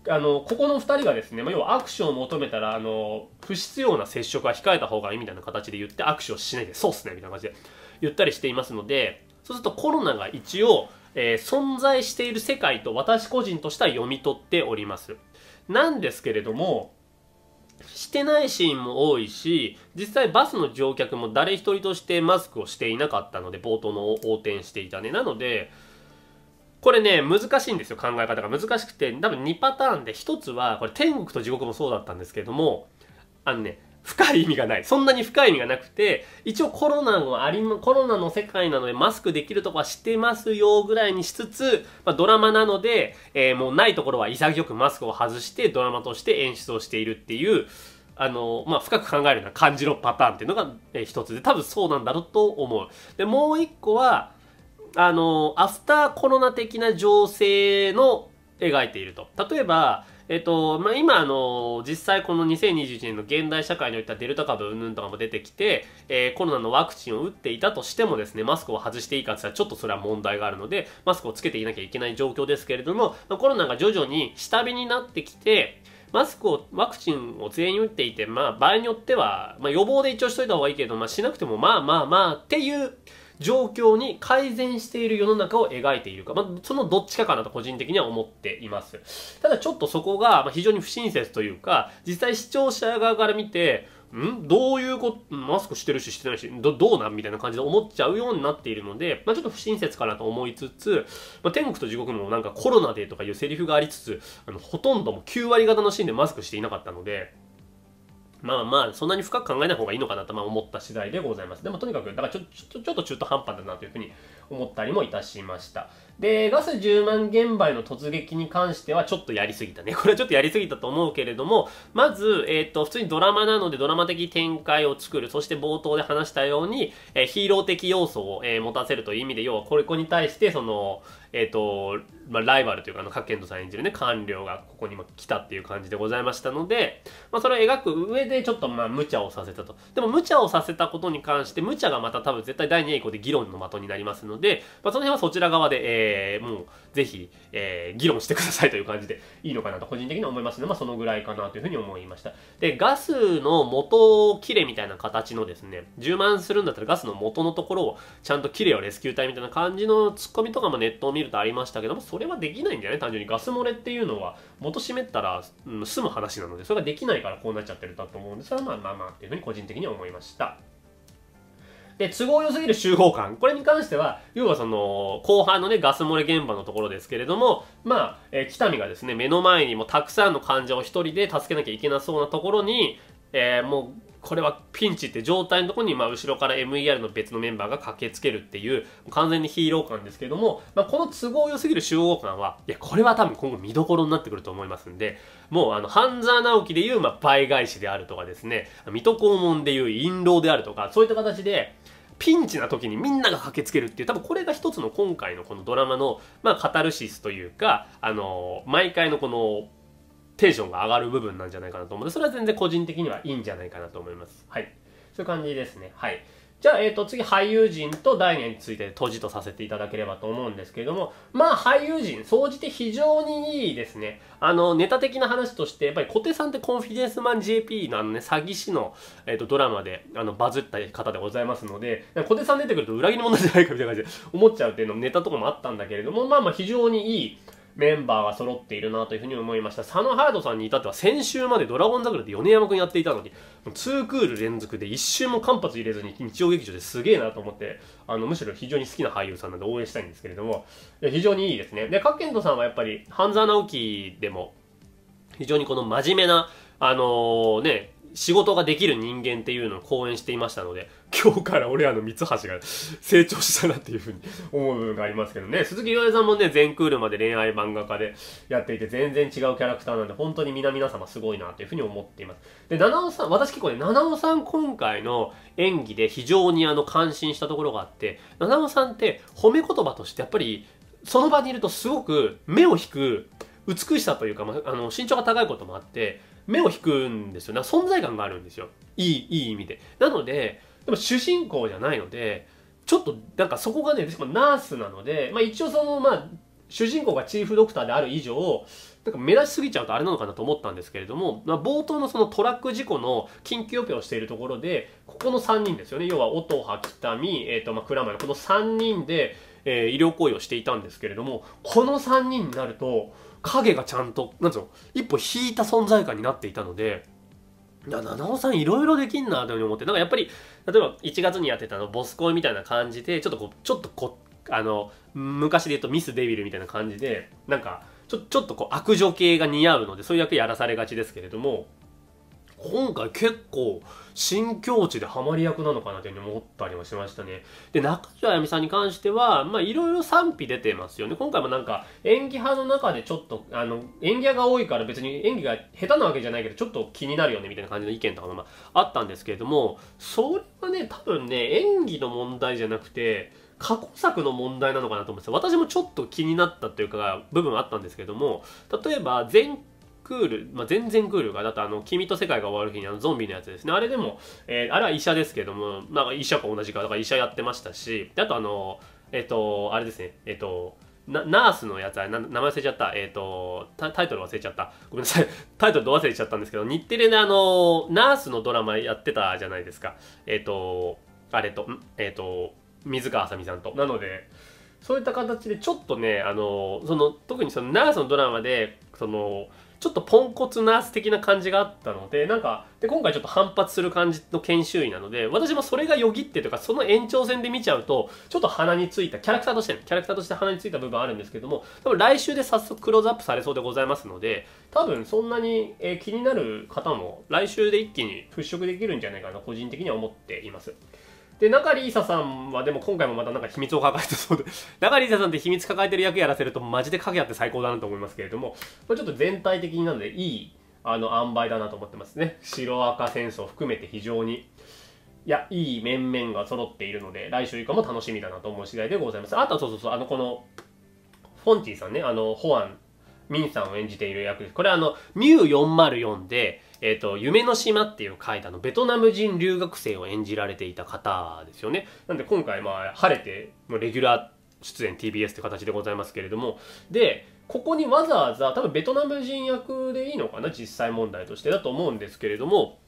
あ、あのここの2人がですね、まあ、要はョンを求めたらあの不必要な接触は控えた方がいいみたいな形で言って握手をしないでそうっすねみたいな感じで言ったりしていますのでそうするとコロナが一応えー、存在している世界と私個人としては読み取っております。なんですけれども、してないシーンも多いし、実際バスの乗客も誰一人としてマスクをしていなかったので、冒頭の横転していたね。なので、これね、難しいんですよ、考え方が。難しくて、多分2パターンで、1つは、これ天国と地獄もそうだったんですけれども、あのね、深い意味がない。そんなに深い意味がなくて、一応コロナのあり、コロナの世界なのでマスクできるとこはしてますよぐらいにしつつ、まあ、ドラマなので、えー、もうないところは潔くマスクを外してドラマとして演出をしているっていう、あの、まあ、深く考えるのは感じのパターンっていうのが、え一つで、多分そうなんだろうと思う。で、もう一個は、あの、アフターコロナ的な情勢の描いていると。例えば、えっとまあ、今あの実際この2021年の現代社会においてはデルタ株うんぬんとかも出てきて、えー、コロナのワクチンを打っていたとしてもですねマスクを外していいかってったらちょっとそれは問題があるのでマスクをつけていなきゃいけない状況ですけれども、まコロナが徐々に下火になってきてマスクを、ワクチンを全員打っていて、まあ場合によっては、まあ予防で一応しといた方がいいけど、まあしなくてもまあまあまあっていう状況に改善している世の中を描いているか、まあ、そのどっちかかなと個人的には思っています。ただちょっとそこが非常に不親切というか、実際視聴者側から見て、んどういうことマスクしてるししてないしどどうなんみたいな感じで思っちゃうようになっているので、まあ、ちょっと不親切かなと思いつつ、まあ、天国と地獄のなんかコロナでとかいうセリフがありつつあのほとんども9割方のシーンでマスクしていなかったのでまあまあ、そんなに深く考えない方がいいのかなとまあ思った次第でございます。でもとにかく、だからちょちょちょっと中途半端だなというふうに思ったりもいたしました。で、ガス10万現場への突撃に関してはちょっとやりすぎたね。これはちょっとやりすぎたと思うけれども、まず、えっ、ー、と、普通にドラマなのでドラマ的展開を作る、そして冒頭で話したように、えー、ヒーロー的要素を、えー、持たせるという意味で、要はこれこに対して、その、えっ、と、まあ、ライバルというかあの賀賢人さん演じるね官僚がここにも来たっていう感じでございましたので、まあ、それを描く上でちょっとまあ無茶をさせたとでも無茶をさせたことに関して無茶がまた多分絶対第2位以降で議論の的になりますので、まあ、その辺はそちら側で、えー、もうぜひ、えー、議論してくださいという感じでいいのかなと個人的には思いますので、まあ、そのぐらいかなというふうに思いましたでガスの元切れみたいな形のですね充満するんだったらガスの元のところをちゃんと切れよレスキュー隊みたいな感じのツッコミとかもネットを見るとありましたけどもそれはできないんだよね単純にガス漏れっていうのは元湿ったら、うん、済む話なのでそれができないからこうなっちゃってるんだと思うんですがまあまあまあっていうふうに個人的には思いましたで都合良すぎる集合感これに関しては要はその後半のねガス漏れ現場のところですけれどもまあ、えー、北見がですね目の前にもたくさんの患者を1人で助けなきゃいけなそうなところにえー、もうこれはピンチって状態のところに、まあ、後ろから MER の別のメンバーが駆けつけるっていう、完全にヒーロー感ですけれども、まあ、この都合良すぎる集合感は、いや、これは多分今後見どころになってくると思いますんで、もう、あの、半沢直樹でいう、まあ、倍返しであるとかですね、水戸黄門でいう陰謀であるとか、そういった形で、ピンチな時にみんなが駆けつけるっていう多分これが一つの今回のこのドラマの、まあ、カタルシスというか、あの毎回のこのテンションが上がる部分なんじゃないかなと思うので、それは全然個人的にはいいんじゃないかなと思います。はい。そういう感じですね。はい。じゃあ、えっ、ー、と、次、俳優陣と第2について閉じとさせていただければと思うんですけれども、まあ、俳優陣、総じて非常にいいですね。あの、ネタ的な話として、やっぱり小手さんってコンフィデンスマン JP のあのね、詐欺師の、えっ、ー、と、ドラマで、あの、バズった方でございますので、小手さん出てくると裏切り者じゃないかみたいな感じで思っちゃうっていうのネタとかもあったんだけれども、まあまあ、非常にいい。メンバーが揃っているなというふうに思いました。佐野ハードさんに至っては先週までドラゴン桜で米山くんやっていたのに、2クール連続で一瞬も間髪入れずに日曜劇場ですげえなと思って、あの、むしろ非常に好きな俳優さんなんで応援したいんですけれども、非常にいいですね。で、賀健とさんはやっぱり、半沢直樹でも、非常にこの真面目な、あのー、ね、仕事ができる人間っていうのを講演していましたので、今日から俺らの三橋が成長したなっていうふうに思う部分がありますけどね鈴木岩井さんもね全クールまで恋愛漫画家でやっていて全然違うキャラクターなんで本当に皆々様すごいなっていうふうに思っていますで七尾さん私結構ね七尾さん今回の演技で非常にあの感心したところがあって七尾さんって褒め言葉としてやっぱりその場にいるとすごく目を引く美しさというか、まあ、あの身長が高いこともあって目を引くんですよね存在感があるんですよいいいい意味でなのででも主人公じゃないのでちょっとなんかそこがねしかもナースなので、まあ、一応そのまあ主人公がチーフドクターである以上なんか目立ちすぎちゃうとあれなのかなと思ったんですけれども、まあ、冒頭のそのトラック事故の緊急オペをしているところでここの3人ですよね要は音羽北見、えーとまあ、蔵前この3人で、えー、医療行為をしていたんですけれどもこの3人になると影がちゃんとなんつうの一歩引いた存在感になっていたので。や七尾さんいろいろできんなというに思ってなんかやっぱり例えば1月にやってたのボス恋みたいな感じでちょっとこうちょっとこあの昔で言うとミス・デビルみたいな感じでなんかちょちょっとこう悪女系が似合うのでそういう役やらされがちですけれども今回結構新境地でハマり役なのかなといううに思ったりもしましたね。で、中条あやみさんに関しては、まあいろいろ賛否出てますよね。今回もなんか演技派の中でちょっと、あの、演技派が多いから別に演技が下手なわけじゃないけど、ちょっと気になるよねみたいな感じの意見とかも、まあ、あったんですけれども、それはね、多分ね、演技の問題じゃなくて、過去作の問題なのかなと思って私もちょっと気になったというか部分あったんですけども例えば前クール、まあ、全然クールが、だってあの、君と世界が終わる日にあのゾンビのやつですね。あれでも、えー、あれは医者ですけども、まあ医者か同じか、だから医者やってましたし、あとあの、えっ、ー、と、あれですね、えっ、ー、と、ナースのやつは名前忘れちゃった。えっ、ー、とタ、タイトル忘れちゃった。ごめんなさい。タイトルど忘れちゃったんですけど、日テレであの、ナースのドラマやってたじゃないですか。えっ、と、あれと、えっ、と、水川あさみさんと。なので、そういった形でちょっとね、あの、その、特にそのナースのドラマで、その、ちょっとポンコツな素敵な感じがあったのでなんかで今回ちょっと反発する感じの研修医なので私もそれがよぎってというかその延長線で見ちゃうとちょっと鼻についたキャラクターとしてキャラクターとして鼻についた部分あるんですけども多分来週で早速クローズアップされそうでございますので多分そんなに、え気になる方も来週で一気に払拭できるんじゃないかな個人的には思っています。で中里依紗さんはでも今回もまたなんか秘密を抱えてそうで 中里依紗さんって秘密抱えてる役やらせるとマジで影あって最高だなと思いますけれどもこれちょっと全体的になのでいいあの塩梅だなと思ってますね白赤戦争含めて非常にいやいい面々が揃っているので来週以降も楽しみだなと思う次第でございますあとはそうそうそうあのこのフォンティさんねあのホアンミンさんを演じている役ですこれあのミュー404でえっ、ー、と、夢の島っていう回いたの、ベトナム人留学生を演じられていた方ですよね。なんで今回、まあ、晴れて、レギュラー出演 TBS って形でございますけれども、で、ここにわざわざ、多分ベトナム人役でいいのかな、実際問題としてだと思うんですけれども、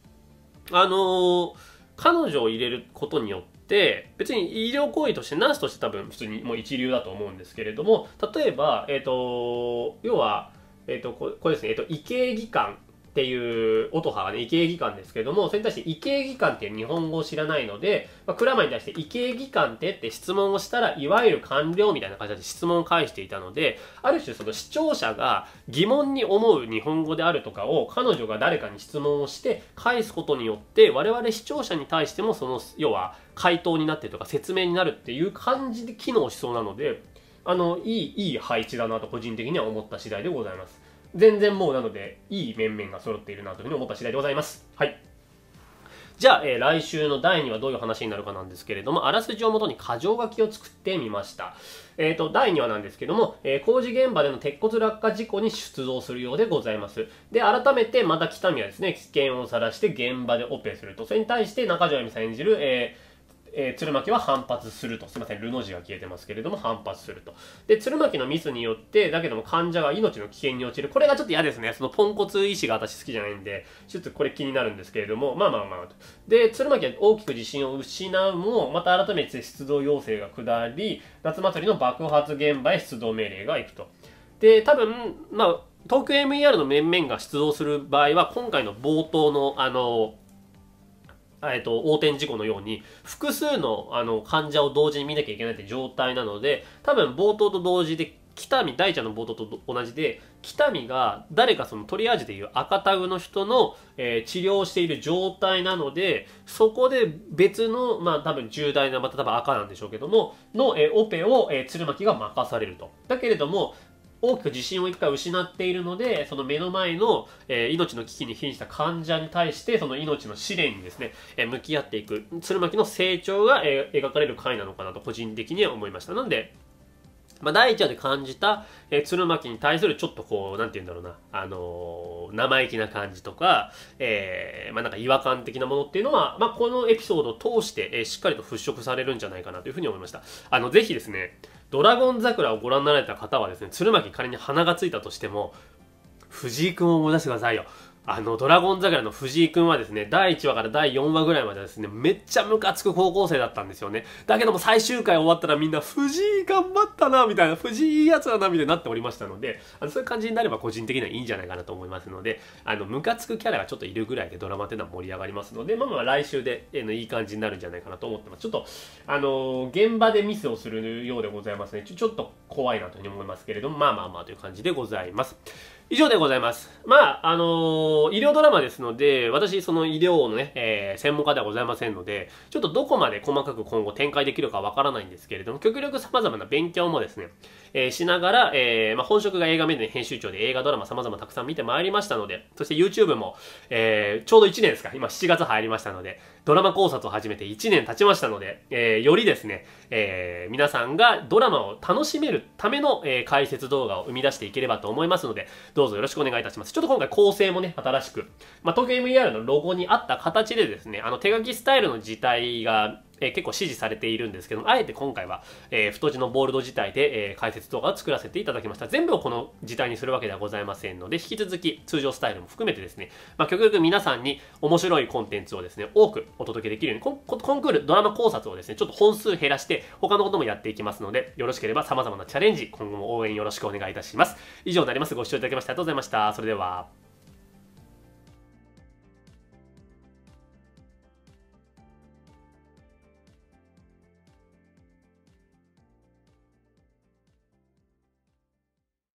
あのー、彼女を入れることによって、別に医療行為としてナースとして多分普通にもう一流だと思うんですけれども例えば、えーと、要は、えーと、ここれですね、えーと、と医系技官っていう音派がね、異形技官ですけれども、それに対して異形技官っていう日本語を知らないので、まあ、クラマに対して異形技官ってって質問をしたら、いわゆる官僚みたいな形で質問を返していたので、ある種その視聴者が疑問に思う日本語であるとかを彼女が誰かに質問をして返すことによって、我々視聴者に対してもその、要は回答になってとか説明になるっていう感じで機能しそうなので、あの、いい、いい配置だなと個人的には思った次第でございます。全然もうなので、いい面々が揃っているなというふうに思った次第でございます。はい。じゃあ、えー、来週の第2話どういう話になるかなんですけれども、あらすじをもとに箇条書きを作ってみました。えっ、ー、と、第2話なんですけども、えー、工事現場での鉄骨落下事故に出動するようでございます。で、改めてまた北見はですね、危険をさらして現場でオペすると。それに対して中条由みさん演じる、えー、えー、鶴巻は反発すると。すいません、ルの字が消えてますけれども、反発すると。で、鶴巻のミスによって、だけども患者が命の危険に陥る。これがちょっと嫌ですね。そのポンコツ医師が私好きじゃないんで、ちょっとこれ気になるんですけれども、まあまあまあ。で、鶴巻は大きく自信を失うも、また改めて出動要請が下り、夏祭りの爆発現場へ出動命令が行くと。で、多分、まあ、東京 MER の面々が出動する場合は、今回の冒頭の、あの、えっと、横転事故のように、複数の、あの、患者を同時に見なきゃいけないって状態なので、多分冒頭と同時で、北見、大ちゃんの冒頭と同じで、北見が誰かそのトリアージでいう赤タグの人の、えー、治療をしている状態なので、そこで別の、まあ多分重大な、また多分赤なんでしょうけども、の、えー、オペを、えー、鶴巻が任されると。だけれども、大きく自信を一回失っているので、その目の前の、えー、命の危機に瀕した患者に対して、その命の試練にですね、えー、向き合っていく、鶴巻の成長が、えー、描かれる回なのかなと、個人的には思いました。なんで、まあ、第1話で感じた、えー、鶴巻に対するちょっとこう、なんて言うんだろうな、あのー、生意気な感じとか、えー、まあ、なんか違和感的なものっていうのは、まあ、このエピソードを通して、えー、しっかりと払拭されるんじゃないかなというふうに思いました。あの、ぜひですね、ドラゴン桜をご覧になられた方はですね、鶴巻仮に鼻がついたとしても、藤井君を思い出してくださいよ。あの、ドラゴン桜の藤井くんはですね、第1話から第4話ぐらいまではですね、めっちゃムカつく高校生だったんですよね。だけども最終回終わったらみんな、藤井頑張ったな、みたいな、藤井いいやつだな、みたいになっておりましたので、あのそういう感じになれば個人的にはいいんじゃないかなと思いますので、あの、ムカつくキャラがちょっといるぐらいでドラマっていうのは盛り上がりますので、まあまあ来週で、えのいい感じになるんじゃないかなと思ってます。ちょっと、あのー、現場でミスをするようでございますね。ちょ、ちょっと怖いなというふうに思いますけれども、まあまあまあという感じでございます。以上でございます。まあ、あのー、医療ドラマですので、私、その医療のね、えー、専門家ではございませんので、ちょっとどこまで細かく今後展開できるかわからないんですけれども、極力様々な勉強もですね、えー、しながら、えー、まあ、本職が映画メディア編集長で映画ドラマ様々たくさん見てまいりましたので、そして YouTube も、えー、ちょうど1年ですか、今7月入りましたので、ドラマ考察を始めて1年経ちましたので、えよりですね、え皆さんがドラマを楽しめるための、え解説動画を生み出していければと思いますので、どうぞよろしくお願いいたします。ちょっと今回構成もね、新しく、まあ、東京 MER のロゴに合った形でですね、あの手書きスタイルの字体がえー、結構支持されているんですけども、あえて今回は、えー、太字のボールド自体で、えー、解説動画を作らせていただきました。全部をこの自体にするわけではございませんので、引き続き通常スタイルも含めてですね、まあ、極力皆さんに面白いコンテンツをですね、多くお届けできるように、ココンクール、ドラマ考察をですね、ちょっと本数減らして、他のこともやっていきますので、よろしければ様々なチャレンジ、今後も応援よろしくお願いいたします。以上になります。ご視聴いただきましてありがとうございました。それでは。